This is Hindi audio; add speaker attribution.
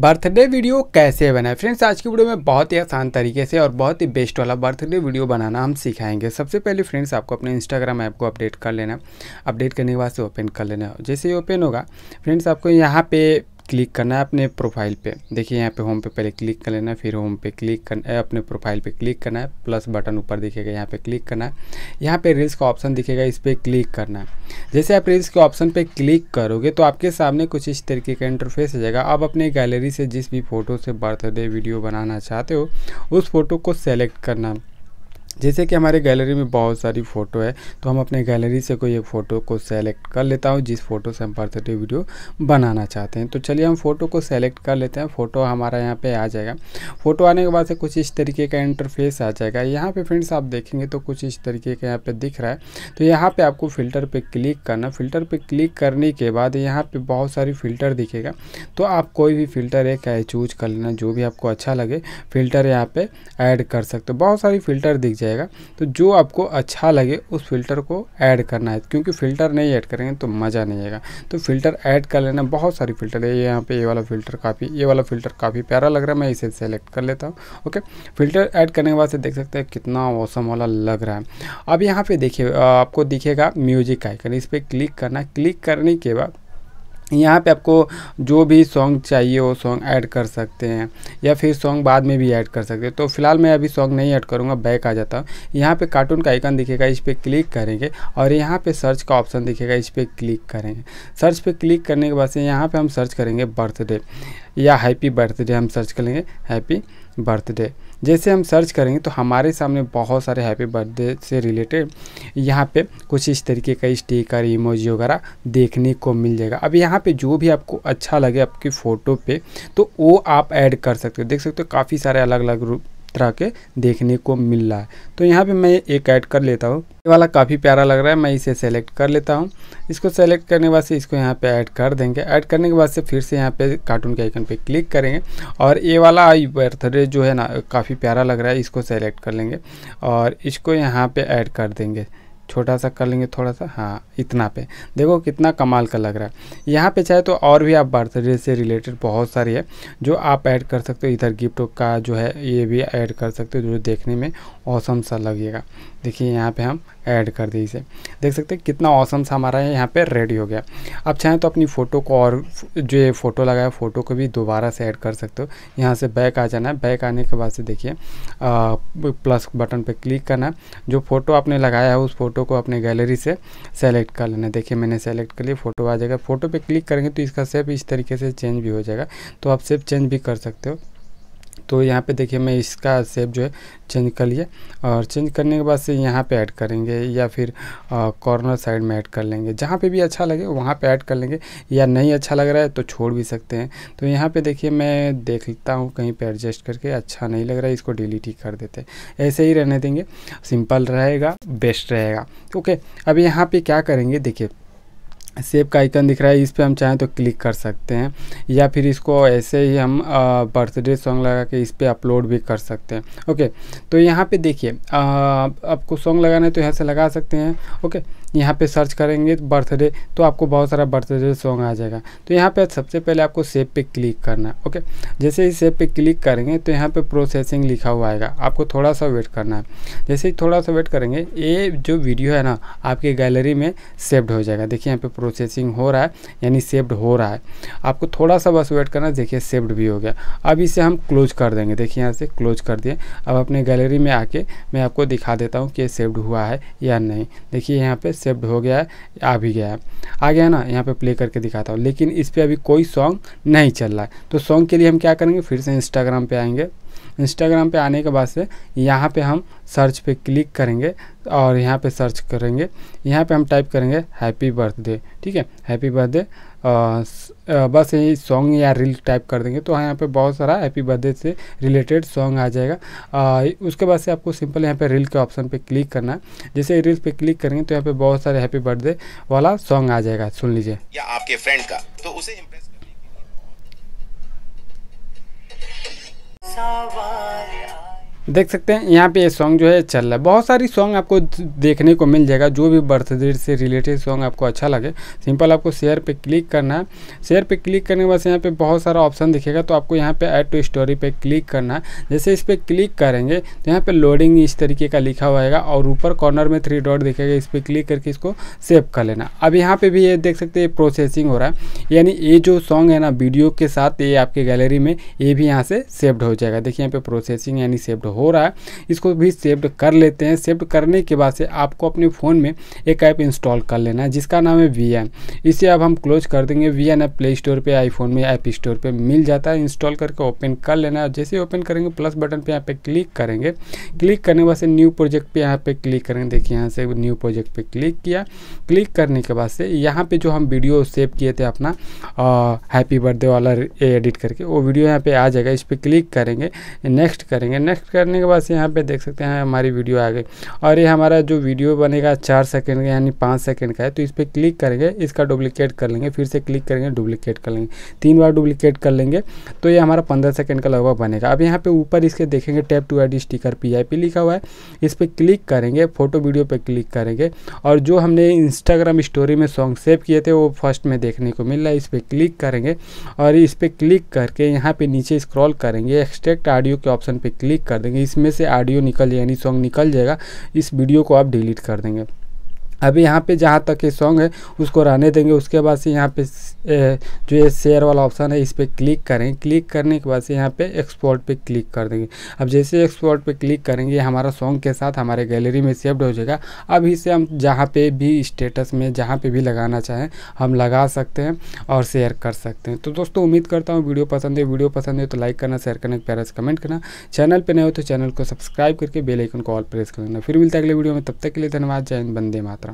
Speaker 1: बर्थडे वीडियो कैसे बनाए फ्रेंड्स आज की वीडियो में बहुत ही आसान तरीके से और बहुत ही बेस्ट वाला बर्थडे वीडियो बनाना हम सिखाएंगे सबसे पहले फ्रेंड्स आपको अपने इंस्टाग्राम ऐप को अपडेट कर लेना अपडेट करने के बाद से ओपन कर लेना जैसे ही ओपन होगा फ्रेंड्स आपको यहाँ पे क्लिक करना है अपने प्रोफाइल पे देखिए यहाँ पे होम पे पहले क्लिक कर लेना है फिर होम पे क्लिक करना है अपने प्रोफाइल पे क्लिक करना है प्लस बटन ऊपर दिखेगा यहाँ पे क्लिक करना है यहाँ पे रील्स का ऑप्शन दिखेगा इस पर क्लिक करना है जैसे आप रील्स के ऑप्शन पर क्लिक करोगे तो आपके सामने कुछ इस तरीके का इंटरफेस हो जाएगा आप अपने गैलरी से जिस भी फोटो से बर्थडे वीडियो बनाना चाहते हो उस फोटो को सेलेक्ट करना जैसे कि हमारे गैलरी में बहुत सारी फ़ोटो है तो हम अपने गैलरी से कोई एक फ़ोटो को सेलेक्ट कर लेता हूँ जिस फोटो से हम बर्थडे वीडियो बनाना चाहते हैं तो चलिए हम फ़ोटो को सेलेक्ट कर लेते हैं फ़ोटो हमारा यहाँ पे आ जाएगा फ़ोटो आने के बाद से कुछ इस तरीके का इंटरफेस आ जाएगा यहाँ पे फ्रेंड्स आप देखेंगे तो कुछ इस तरीके का यहाँ पे दिख रहा है तो यहाँ पे आपको फ़िल्टर पे क्लिक करना फ़िल्टर पे क्लिक करने के बाद यहाँ पे बहुत सारी फ़िल्टर दिखेगा तो आप कोई भी फ़िल्टर एक चूज कर लेना जो भी आपको अच्छा लगे फ़िल्टर यहाँ पर ऐड कर सकते हो बहुत सारी फ़िल्टर दिख जाए जाएगा तो जो आपको अच्छा लगे उस फिल्टर को ऐड करना है क्योंकि फ़िल्टर नहीं ऐड करेंगे तो मज़ा नहीं आएगा तो फ़िल्टर ऐड कर लेना बहुत सारी फ़िल्टर है ये यहाँ पे ये वाला फ़िल्टर काफ़ी ये वाला फ़िल्टर काफ़ी प्यारा लग रहा है मैं इसे सेलेक्ट कर लेता हूँ ओके फ़िल्टर ऐड करने के बाद से देख सकते हैं कितना मौसम वाला लग रहा है अब यहाँ पर देखिए आपको दिखेगा म्यूजिक आइकन इस पर क्लिक करना क्लिक करने के बाद यहाँ पे आपको जो भी सॉन्ग चाहिए वो सॉन्ग ऐड कर सकते हैं या फिर सॉन्ग बाद में भी ऐड कर सकते हैं तो फिलहाल मैं अभी सॉन्ग नहीं ऐड करूँगा बैक आ जाता हूँ यहाँ पे कार्टून का आइकन दिखेगा इस पर क्लिक करेंगे और यहाँ पे सर्च का ऑप्शन दिखेगा इस पर क्लिक करेंगे सर्च पे क्लिक करने के बाद से यहाँ पर हम सर्च करेंगे बर्थडे या हैप्पी बर्थडे हम सर्च करेंगे हैप्पी बर्थडे जैसे हम सर्च करेंगे तो हमारे सामने बहुत सारे हैप्पी बर्थडे से रिलेटेड यहाँ पे कुछ इस तरीके का स्टिकर इमोजी वगैरह देखने को मिल जाएगा अब यहाँ पे जो भी आपको अच्छा लगे आपकी फ़ोटो पे तो वो आप ऐड कर सकते हो देख सकते हो काफ़ी सारे अलग अलग रूप तरह के देखने को मिल रहा है तो यहाँ पे मैं एक ऐड कर लेता हूँ ये वाला काफ़ी प्यारा लग रहा है मैं इसे सेलेक्ट कर लेता हूँ इसको सेलेक्ट करने के बाद से इसको यहाँ पे ऐड कर देंगे ऐड करने के बाद से फिर से यहाँ पे कार्टून के आइकन पे क्लिक करेंगे और ये वाला आई बर्थडे जो है ना काफ़ी प्यारा लग रहा है इसको सेलेक्ट कर लेंगे और इसको यहाँ पर ऐड कर देंगे छोटा सा कर लेंगे थोड़ा सा हाँ इतना पे देखो कितना कमाल का लग रहा है यहाँ पे चाहे तो और भी आप बर्थडे से रिलेटेड बहुत सारी है जो आप ऐड कर सकते हो इधर गिफ्ट का जो है ये भी ऐड कर सकते हो जो देखने में औसम सा लगेगा देखिए यहाँ पे हम ऐड कर दें इसे देख सकते हैं कितना औसम सा हमारा यहाँ पे रेडी हो गया आप चाहें तो अपनी फ़ोटो को और जो ये फ़ोटो लगाया फ़ोटो को भी दोबारा से ऐड कर सकते हो यहाँ से बैक आ जाना है बैक आने के बाद से देखिए प्लस बटन पर क्लिक करना जो फ़ोटो आपने लगाया है उस फोटो फ़ोटो को अपने गैलरी से सेलेक्ट कर लेना देखिए मैंने सेलेक्ट कर लिया फ़ोटो आ जाएगा फ़ोटो पे क्लिक करेंगे तो इसका सेप इस तरीके से चेंज भी हो जाएगा तो आप सेप चेंज भी कर सकते हो तो यहाँ पे देखिए मैं इसका सेप जो है चेंज कर लिया और चेंज करने के बाद से यहाँ पे ऐड करेंगे या फिर कॉर्नर साइड में ऐड कर लेंगे जहाँ पे भी अच्छा लगे वहाँ पे ऐड कर लेंगे या नहीं अच्छा लग रहा है तो छोड़ भी सकते हैं तो यहाँ पे देखिए मैं देखता हूँ कहीं पे एडजस्ट करके अच्छा नहीं लग रहा है इसको डिलीट ही कर देते हैं ऐसे ही रहने देंगे सिंपल रहेगा बेस्ट रहेगा ओके अब यहाँ पर क्या करेंगे देखिए सेव का आइकन दिख रहा है इस पर हम चाहें तो क्लिक कर सकते हैं या फिर इसको ऐसे ही हम बर्थडे सॉन्ग लगा के इस पर अपलोड भी कर सकते हैं ओके तो यहाँ पे देखिए आपको सॉन्ग लगाना है तो यहाँ से लगा सकते हैं ओके यहाँ पे सर्च करेंगे बर्थडे तो आपको बहुत सारा बर्थडे सॉन्ग आ जाएगा तो यहाँ पे सबसे पहले आपको सेव पे क्लिक करना है ओके जैसे ही सेव पे क्लिक करेंगे तो यहाँ पे प्रोसेसिंग लिखा हुआ आएगा आपको थोड़ा सा वेट करना है जैसे ही थोड़ा सा वेट करेंगे ये जो वीडियो है ना आपके गैलरी में सेव्ड हो जाएगा देखिए यहाँ पर प्रोसेसिंग हो रहा है यानी सेव्ड हो रहा है आपको थोड़ा सा बस वेट करना देखिए सेव्ड भी हो गया अब इसे हम क्लोज कर देंगे देखिए यहाँ से क्लोज कर दिए अब अपने गैलरी में आके मैं आपको दिखा देता हूँ कि सेव्ड हुआ है या नहीं देखिए यहाँ पर सेव्ड हो गया है आ भी गया है आ गया ना यहाँ पे प्ले करके दिखाता हूँ लेकिन इस पर अभी कोई सॉन्ग नहीं चल रहा है तो सॉन्ग के लिए हम क्या करेंगे फिर से इंस्टाग्राम पे आएंगे इंस्टाग्राम पे आने के बाद से यहाँ पे हम सर्च पे क्लिक करेंगे और यहाँ पे सर्च करेंगे यहाँ पे हम टाइप करेंगे हैप्पी बर्थडे ठीक है हैप्पी बर्थडे बस यही सॉन्ग या रील टाइप कर देंगे तो हाँ, यहाँ पे बहुत सारा हैप्पी बर्थडे से रिलेटेड सॉन्ग आ जाएगा आ, उसके बाद से आपको सिंपल यहाँ पे रील के ऑप्शन पे क्लिक करना है जैसे रील पे क्लिक करेंगे तो यहाँ पे बहुत सारे हैप्पी बर्थडे वाला सॉन्ग आ जाएगा सुन लीजिए या आपके फ्रेंड का तो उसे देख सकते हैं यहाँ पे ये सॉन्ग जो है चल रहा है बहुत सारी सॉन्ग आपको देखने को मिल जाएगा जो भी बर्थडे से रिलेटेड सॉन्ग आपको अच्छा लगे सिंपल आपको शेयर पे क्लिक करना है शेयर पे क्लिक करने के बाद यहाँ पे बहुत सारा ऑप्शन दिखेगा तो आपको यहाँ पे ऐड टू स्टोरी पे क्लिक करना है जैसे इस पर क्लिक करेंगे तो यहाँ पर लोडिंग इस तरीके का लिखा हुआ और ऊपर कॉर्नर में थ्री डॉट दिखेगा इस पर क्लिक करके इसको सेव कर लेना अब यहाँ पर भी ये देख सकते हैं प्रोसेसिंग हो रहा है यानी ये जो सॉन्ग है ना वीडियो के साथ ये आपके गैलरी में ये भी यहाँ से सेव्ड हो जाएगा देखिए यहाँ पे प्रोसेसिंग यानी सेव्ड हो हो रहा है इसको भी सेव्ड कर लेते हैं सेव्ड करने के बाद से आपको अपने फ़ोन में एक ऐप इंस्टॉल कर लेना है जिसका नाम है वी इसे अब हम क्लोज कर देंगे वी ऐप प्ले स्टोर पर आईफोन में ऐप स्टोर पर मिल जाता है इंस्टॉल करके ओपन कर लेना है जैसे ओपन करेंगे प्लस बटन पर यहाँ पर क्लिक करेंगे क्लिक करने के बाद से न्यू प्रोजेक्ट पर यहाँ पर क्लिक करेंगे देखिए यहाँ से न्यू प्रोजेक्ट पर क्लिक किया क्लिक करने के बाद से यहाँ पर जो हम वीडियो सेव किए थे अपना हैप्पी बर्थडे वाला एडिट करके वो वीडियो यहाँ पे आ जाएगा इस पर क्लिक करेंगे नेक्स्ट करेंगे नेक्स्ट कर करने के बाद यहाँ पे देख सकते हैं हमारी वीडियो आ गई और ये हमारा जो वीडियो बनेगा चार सेकेंड का यानी पाँच सेकेंड का है तो इस पर क्लिक करेंगे इसका डुप्लीकेट कर लेंगे फिर से क्लिक करेंगे डुप्लीकेट कर लेंगे तीन बार डुप्लीकेट कर लेंगे तो ये हमारा पंद्रह सेकेंड का लगभग बनेगा अब यहाँ पर ऊपर इसके देखेंगे tap to add sticker P लिखा हुआ है इस पर क्लिक करेंगे फोटो वीडियो पर क्लिक करेंगे और जो हमने इंस्टाग्राम स्टोरी में सॉन्ग सेव किए थे वो फर्स्ट में देखने को मिल रहा है इस पर क्लिक करेंगे और इस पर क्लिक करके यहाँ पे नीचे स्क्रॉल करेंगे एक्सट्रैक्ट ऑडियो के ऑप्शन पे क्लिक कर देंगे इसमें से ऑडियो निकल यानी सॉन्ग निकल जाएगा इस वीडियो को आप डिलीट कर देंगे अभी यहाँ पे जहाँ तक ये सॉन्ग है उसको रहने देंगे उसके बाद से यहाँ पे जो ये शेयर वाला ऑप्शन है इस पर क्लिक करें क्लिक करने के बाद से यहाँ पे एक्सपोर्ट पे क्लिक कर देंगे अब जैसे एक्सपोर्ट पे क्लिक करेंगे हमारा सॉन्ग के साथ हमारे गैलरी में सेव्ड हो जाएगा अब इसे हम जहाँ पे भी स्टेटस में जहाँ पर भी लगाना चाहें हम लगा सकते हैं और शेयर कर सकते हैं तो दोस्तों उम्मीद करता हूँ वीडियो पसंद है वीडियो पसंद है तो लाइक करना शेयर करना प्यारा से कमेंट करना चैनल पर नए हो तो चैनल को सब्सक्राइब करके बेलाइकन को ऑल प्रेस कर देना फिर मिलता है अगले वीडियो में तब तक के लिए धन्यवाद जय हिंद बंदे माता